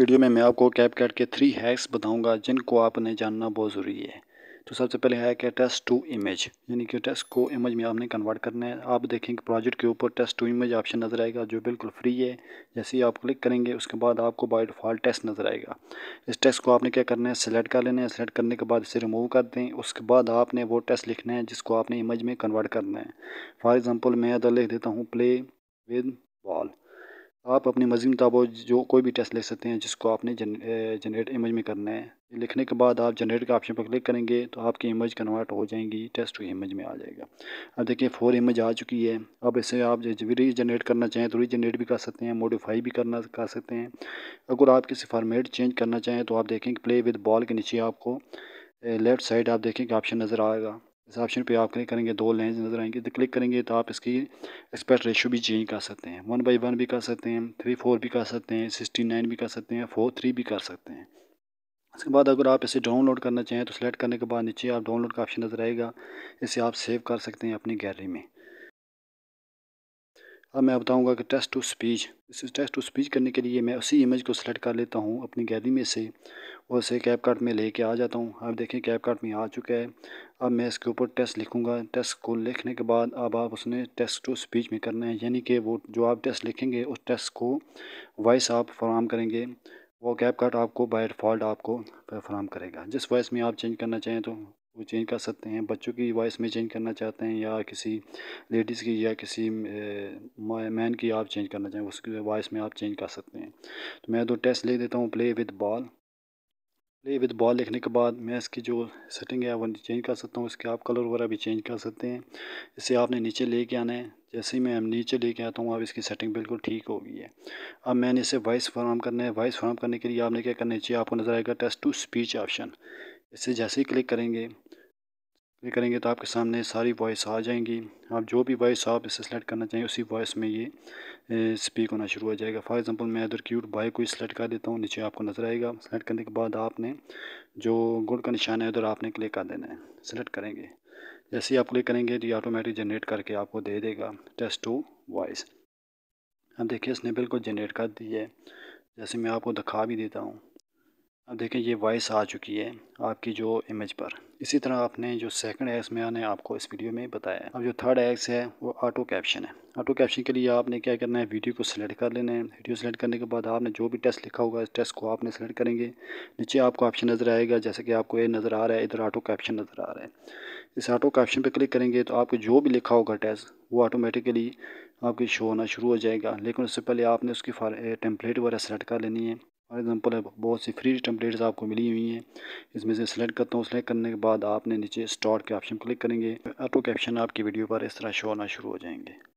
video में मैं आपको कैप कैट के थ्री हैक्स बताऊंगा जिनको आपने जानना बहुत ज़रूरी है तो सबसे पहले हैक है टेस्ट टू इमेज यानी कि टेस्ट को इमेज में आपने कन्वर्ट करना है आप देखेंगे प्रोजेक्ट के ऊपर टेस्ट टू इमेज ऑप्शन नज़र आएगा जो बिल्कुल फ्री है जैसे ही आप क्लिक करेंगे उसके बाद आपको बाई डिफ़ॉल्ट टेस्ट नज़र आएगा इस टेस्ट को आपने क्या करना है सिलेक्ट कर लेना है सिलेक्ट करने के बाद इसे रिमूव कर दें उसके बाद आपने वो टेस्ट लिखना है जिसको आपने इमेज में कन्वर्ट करना है फॉर एग्ज़ाम्पल मैं अदर लिख देता हूँ प्ले विद बॉल आप अपनी मर्ज़ी मुताबिक जो कोई भी टेस्ट लिख सकते हैं जिसको आपने जन, जनरेट इमेज में करना है लिखने के बाद आप जनरेट के ऑप्शन पर क्लिक करेंगे तो आपकी इमेज कन्वर्ट हो जाएंगी टेस्ट टू इमेज में आ जाएगा अब देखिए फोर इमेज आ चुकी है अब इसे आप री जनरेट करना चाहें तो री जनरेट भी कर सकते हैं मॉडिफाई भी करना कर सकते हैं अगर आप किसी फॉर्मेट चेंज करना चाहें तो आप देखें प्ले विद बॉल के नीचे आपको लेफ़्ट साइड आप देखें कि ऑप्शन नज़र आएगा इस ऑप्शन पे आप क्लिक करेंगे दो लेंस नज़र आएंगे तो क्लिक करेंगे तो आप इसकी एक्सपेक्ट रेशो भी चेंज कर सकते हैं वन बाई वन भी कर सकते हैं थ्री फोर भी कर सकते हैं सिक्सटी नाइन भी कर सकते हैं फोर थ्री भी कर सकते हैं इसके बाद अगर आप इसे डाउनलोड करना चाहें तो सिलेक्ट करने के बाद नीचे आप डाउनलोड का ऑप्शन नज़र आएगा इसे आप सेव कर सकते हैं अपनी गैलरी में अब मैं बताऊंगा कि टेस्ट टू स्पीच इस टेस्ट टू स्पीच करने के लिए मैं उसी इमेज को सेलेक्ट कर लेता हूं अपनी गैलरी में से और उसे कैप कार्ड में लेके आ जाता हूं अब देखें कैप कार्ड में आ चुका है अब मैं इसके ऊपर टेस्ट लिखूंगा टेस्ट को लिखने के बाद अब आप उसने टेस्ट टू स्पीच में करना है यानी कि वो जो आप टेस्ट लिखेंगे उस टेस्ट को वॉइस आप फराम करेंगे वो कैप कार्ड आपको बाई डिफ़ॉल्ट आपको फराम करेगा जिस वॉइस में आप चेंज करना चाहें तो वो चेंज कर सकते हैं बच्चों की वॉइस में चेंज करना चाहते हैं या किसी लेडीज़ की या किसी मैन की आप चेंज करना चाहें उसकी वॉइस में आप चेंज कर सकते हैं तो मैं दो टेस्ट लिख देता हूँ play with ball play with ball लिखने के बाद मैं इसकी जो सेटिंग है वो चेंज कर सकता हूँ इसके आप कलर वगैरह भी चेंज कर सकते हैं इसे आपने नीचे लेके आना है जैसे ही मैं नीचे लेके आता हूँ अब इसकी सेटिंग बिल्कुल ठीक हो गई है अब मैंने इसे वॉइस फॉर्म करना है वॉइस फॉर्म करने के लिए आपने क्या करना चाहिए आपको नज़र आएगा टेस्ट टू स्पीच ऑप्शन इसे जैसे ही क्लिक करेंगे क्लिक करेंगे तो आपके सामने सारी वॉइस आ जाएंगी आप जो भी वॉइस आप इसे सेलेक्ट करना चाहिए उसी वॉइस में ये स्पीक होना शुरू हो जाएगा फॉर एग्जांपल मैं अदर क्यूट बाय को सेलेक्ट कर देता हूँ नीचे आपको नज़र आएगा सेलेक्ट करने के बाद आपने जो गुड का निशान है उधर आपने क्लिक कर देना है सेलेक्ट करेंगे जैसे ही आप क्लिक करेंगे तो ये ऑटोमेटिक जनरेट करके आपको दे देगा टेस्ट टू वॉइस अब देखिए इसने बिल्कुल जनरेट कर दी है जैसे मैं आपको दिखा भी देता हूँ अब देखें ये वॉइस आ चुकी है आपकी जो इमेज पर इसी तरह आपने जो सेकंड एक्स में आने आपको इस वीडियो में बताया है अब जो थर्ड एक्स है वो ऑटो कैप्शन है ऑटो कैप्शन के लिए आपने क्या करना है वीडियो को सिलेक्ट कर लेना है वीडियो सेलेक्ट करने के बाद आपने जो भी टेस्ट लिखा होगा इस टेस्ट को आपने सेलेक्ट करेंगे नीचे आपको ऑप्शन नज़र आएगा जैसे कि आपको ये नज़र आ रहा है इधर ऑटो कैप्शन नज़र आ रहा है इस ऑटो कैप्शन पर क्लिक करेंगे तो आपको जो भी लिखा होगा टेस्ट वो ऑटोमेटिकली आपके शो होना शुरू हो जाएगा लेकिन उससे पहले आपने उसकी टेम्पलेट eh, वगैरह सेलेक्ट कर लेनी है फॉर एग्जांपल है बहुत सी फ्री टेम्पलेट्स आपको मिली हुई हैं इसमें से सेलेक्ट करता हूँ सेलेक्ट करने के बाद आपने नीचे स्टार्ट के ऑप्शन क्लिक करेंगे ऑटो कैप्शन आपकी वीडियो पर इस तरह शो होना शुरू हो जाएंगे